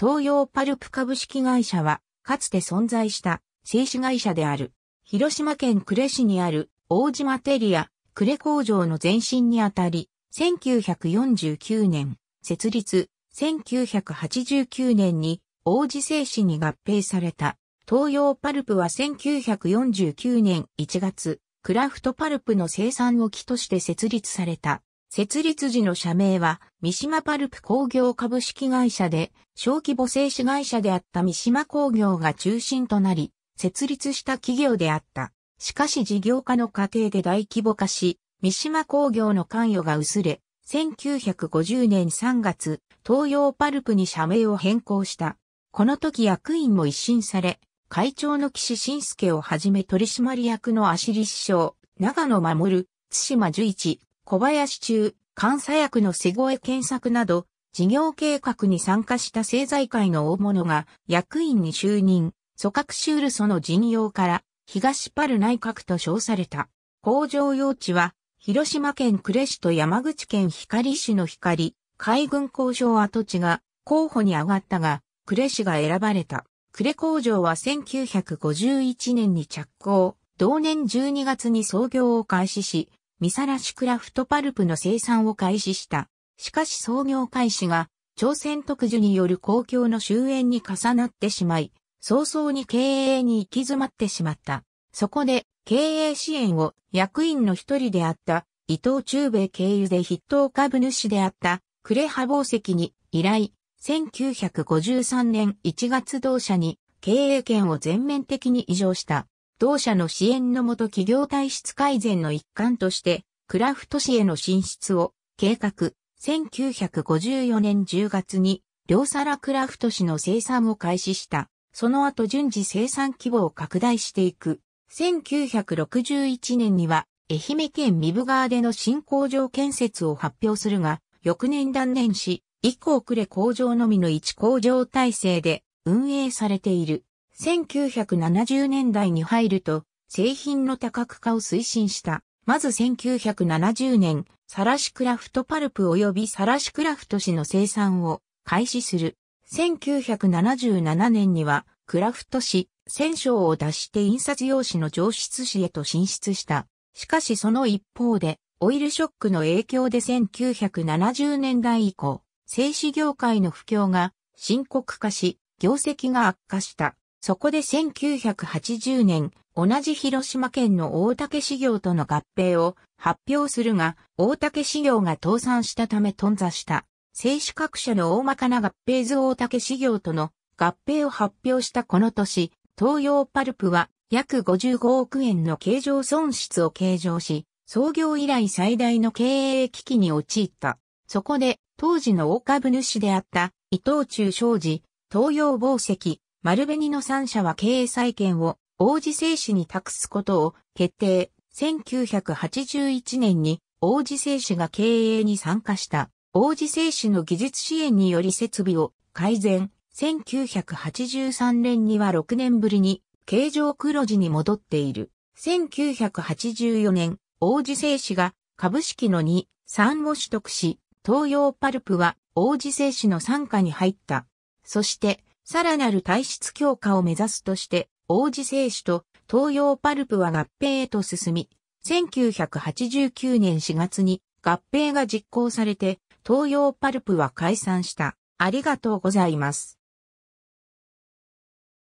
東洋パルプ株式会社は、かつて存在した製紙会社である。広島県呉市にある大島テリア、呉工場の前身にあたり、1949年、設立、1989年に王子製紙に合併された。東洋パルプは1949年1月、クラフトパルプの生産を機として設立された。設立時の社名は、三島パルプ工業株式会社で、小規模製紙会社であった三島工業が中心となり、設立した企業であった。しかし事業化の過程で大規模化し、三島工業の関与が薄れ、1950年3月、東洋パルプに社名を変更した。この時役員も一新され、会長の岸信介をはじめ取締役の足立師匠、長野守、津島樹一、小林中、監査役の瀬越検索など、事業計画に参加した政財界の大物が役員に就任、組閣シュールソの陣容から東パル内閣と称された。工場用地は広島県呉市と山口県光市の光、海軍工場跡地が候補に上がったが、呉市が選ばれた。呉工場は1951年に着工、同年12月に創業を開始し、みさらしクラフトパルプの生産を開始した。しかし創業開始が、朝鮮特需による公共の終焉に重なってしまい、早々に経営に行き詰まってしまった。そこで、経営支援を役員の一人であった、伊藤忠兵衛経由で筆頭株主であった、呉ハ宝石に依頼、1953年1月同社に経営権を全面的に移譲した。同社の支援のもと企業体質改善の一環として、クラフト市への進出を計画、1954年10月に、両皿クラフト市の生産を開始した。その後順次生産規模を拡大していく。1961年には、愛媛県三部川での新工場建設を発表するが、翌年断念し、以降暮れ工場のみの一工場体制で運営されている。1970年代に入ると、製品の多角化を推進した。まず1970年、サラシクラフトパルプ及びサラシクラフト紙の生産を開始する。1977年には、クラフト紙、戦勝を脱して印刷用紙の上質紙へと進出した。しかしその一方で、オイルショックの影響で1970年代以降、製紙業界の不況が深刻化し、業績が悪化した。そこで1980年、同じ広島県の大竹市業との合併を発表するが、大竹市業が倒産したため頓挫した。製紙各社の大まかな合併図大竹市業との合併を発表したこの年、東洋パルプは約55億円の経常損失を計上し、創業以来最大の経営危機に陥った。そこで、当時の大株主であった伊藤忠商事、東洋宝石、丸紅の三社は経営再建を王子製紙に託すことを決定。1981年に王子製紙が経営に参加した王子製紙の技術支援により設備を改善。1983年には6年ぶりに形状黒字に戻っている。1984年、王子製紙が株式の2、3を取得し、東洋パルプは王子製紙の参加に入った。そして、さらなる体質強化を目指すとして、王子製紙と東洋パルプは合併へと進み、1989年4月に合併が実行されて、東洋パルプは解散した。ありがとうございます。